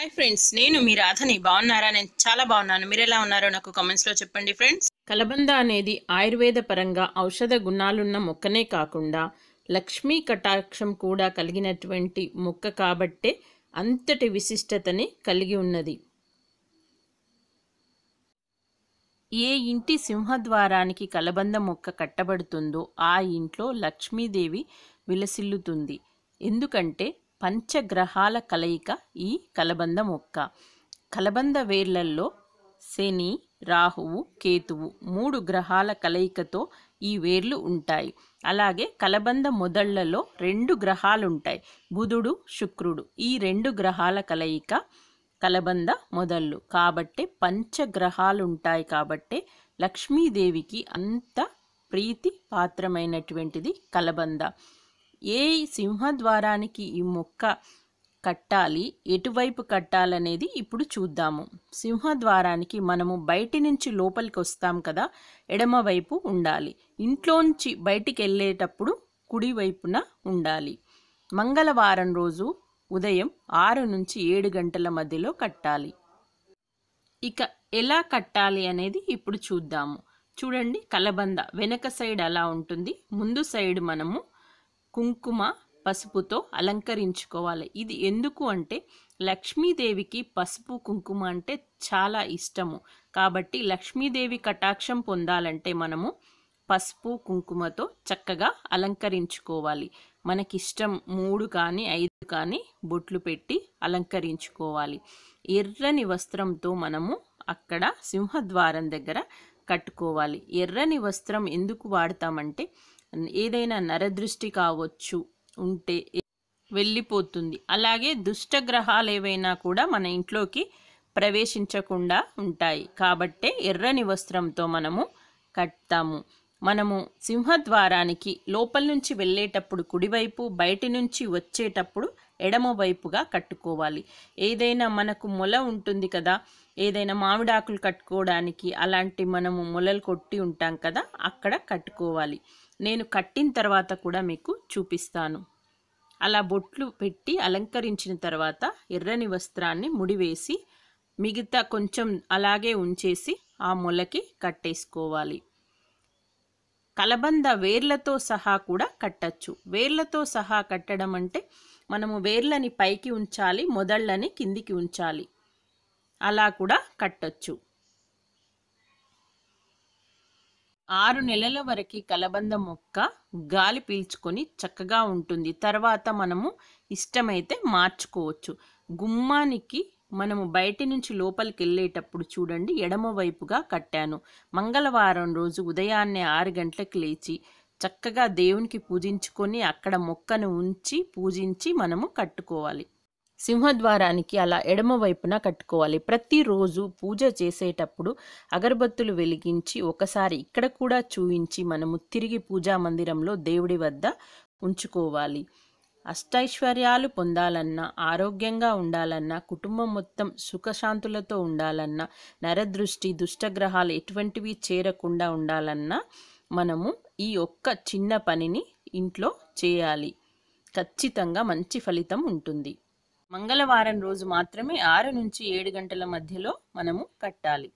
hi friends నేను మీ రాధని బాగున్నారా నేను చాలా బాగున్నాను మీరు ఎలా ఉన్నారో నాకు కామెంట్స్లో చెప్పండి ఫ్రెండ్స్ కలబంద అనేది ఆయుర్వేద పరంగా ఔషధ గుణాలున్న మొక్కనే కాకుండా లక్ష్మీ కటాక్షం కూడా కలిగినటువంటి మొక్క కాబట్టే అంతటి విశిష్టతని కలిగి ఉన్నది ఏ ఇంటి సింహద్వారానికి కలబంద మొక్క కట్టబడుతుందో ఆ ఇంట్లో లక్ష్మీదేవి విలసిల్లుతుంది ఎందుకంటే పంచగ్రహాల కలయిక ఈ కలబంద మొక్క కలబంద వేర్లల్లో శని రాహువు కేతువు మూడు గ్రహాల కలయికతో ఈ వేర్లు ఉంటాయి అలాగే కలబంద మొదళ్లలో రెండు గ్రహాలు ఉంటాయి బుధుడు శుక్రుడు ఈ రెండు గ్రహాల కలయిక కలబంద మొదళ్ళు కాబట్టి పంచగ్రహాలు ఉంటాయి కాబట్టి లక్ష్మీదేవికి అంత ప్రీతి పాత్రమైనటువంటిది కలబంద ఏ సింహద్వారానికి ఈ మొక్క కట్టాలి ఎటువైపు కట్టాలనేది ఇప్పుడు చూద్దాము సింహద్వారానికి మనము బయటి నుంచి లోపలికి వస్తాం కదా ఎడమవైపు ఉండాలి ఇంట్లోంచి బయటికి వెళ్ళేటప్పుడు కుడివైపున ఉండాలి మంగళవారం రోజు ఉదయం ఆరు నుంచి ఏడు గంటల మధ్యలో కట్టాలి ఇక ఎలా కట్టాలి అనేది ఇప్పుడు చూద్దాము చూడండి కలబంద వెనక సైడ్ అలా ఉంటుంది ముందు సైడ్ మనము కుంకుమ పసుపుతో అలంకరించుకోవాలి ఇది ఎందుకు అంటే లక్ష్మీదేవికి పసుపు కుంకుమ అంటే చాలా ఇష్టము కాబట్టి లక్ష్మీదేవి కటాక్షం పొందాలంటే మనము పసుపు కుంకుమతో చక్కగా అలంకరించుకోవాలి మనకిష్టం మూడు కానీ ఐదు కానీ బొట్లు పెట్టి అలంకరించుకోవాలి ఎర్రని వస్త్రంతో మనము అక్కడ సింహద్వారం దగ్గర కట్టుకోవాలి ఎర్రని వస్త్రం ఎందుకు వాడతామంటే ఏదైనా నరదృష్టి కావచ్చు ఉంటే వెళ్ళిపోతుంది అలాగే దుష్టగ్రహాలు ఏవైనా కూడా మన ఇంట్లోకి ప్రవేశించకుండా ఉంటాయి కాబట్టే ఎర్రని వస్త్రంతో మనము కట్టాము మనము సింహద్వారానికి లోపల నుంచి వెళ్ళేటప్పుడు కుడివైపు బయటి నుంచి వచ్చేటప్పుడు ఎడమవైపుగా కట్టుకోవాలి ఏదైనా మనకు మొల ఉంటుంది కదా ఏదైనా మామిడాకులు కట్టుకోవడానికి అలాంటి మనము మొలలు కొట్టి ఉంటాం కదా అక్కడ కట్టుకోవాలి నేను కట్టిన తర్వాత కూడా మీకు చూపిస్తాను అలా బొట్లు పెట్టి అలంకరించిన తర్వాత ఎర్రని వస్త్రాన్ని ముడివేసి మిగతా కొంచెం అలాగే ఉంచేసి ఆ మొలకి కట్టేసుకోవాలి కలబంద వేర్లతో సహా కూడా కట్టచ్చు వేర్లతో సహా కట్టడం అంటే మనము వేర్లని పైకి ఉంచాలి మొదళ్ళని కిందికి ఉంచాలి అలా కూడా కట్టొచ్చు ఆరు నెలల వరకు కలబంద మొక్క గాలి పీల్చుకొని చక్కగా ఉంటుంది తర్వాత మనము ఇష్టమైతే మార్చుకోవచ్చు గుమ్మానికి మనము బయటి నుంచి లోపలికి వెళ్ళేటప్పుడు చూడండి ఎడమవైపుగా కట్టాను మంగళవారం రోజు ఉదయాన్నే ఆరు గంటలకు లేచి చక్కగా దేవునికి పూజించుకొని అక్కడ మొక్కను ఉంచి పూజించి మనము కట్టుకోవాలి సింహద్వారానికి అలా ఎడమ వైపున కట్టుకోవాలి ప్రతిరోజు పూజ చేసేటప్పుడు అగరబత్తులు వెలిగించి ఒకసారి ఇక్కడ కూడా చూయించి మనము తిరిగి పూజా మందిరంలో దేవుడి వద్ద ఉంచుకోవాలి అష్టైశ్వర్యాలు పొందాలన్నా ఆరోగ్యంగా ఉండాలన్నా కుటుంబం మొత్తం సుఖశాంతులతో ఉండాలన్నా నరదృష్టి దుష్టగ్రహాలు ఎటువంటివి చేరకుండా ఉండాలన్నా మనము ఈ ఒక్క చిన్న పనిని ఇంట్లో చేయాలి ఖచ్చితంగా మంచి ఫలితం ఉంటుంది మంగళవారం రోజు మాత్రమే ఆరు నుంచి ఏడు గంటల మధ్యలో మనము కట్టాలి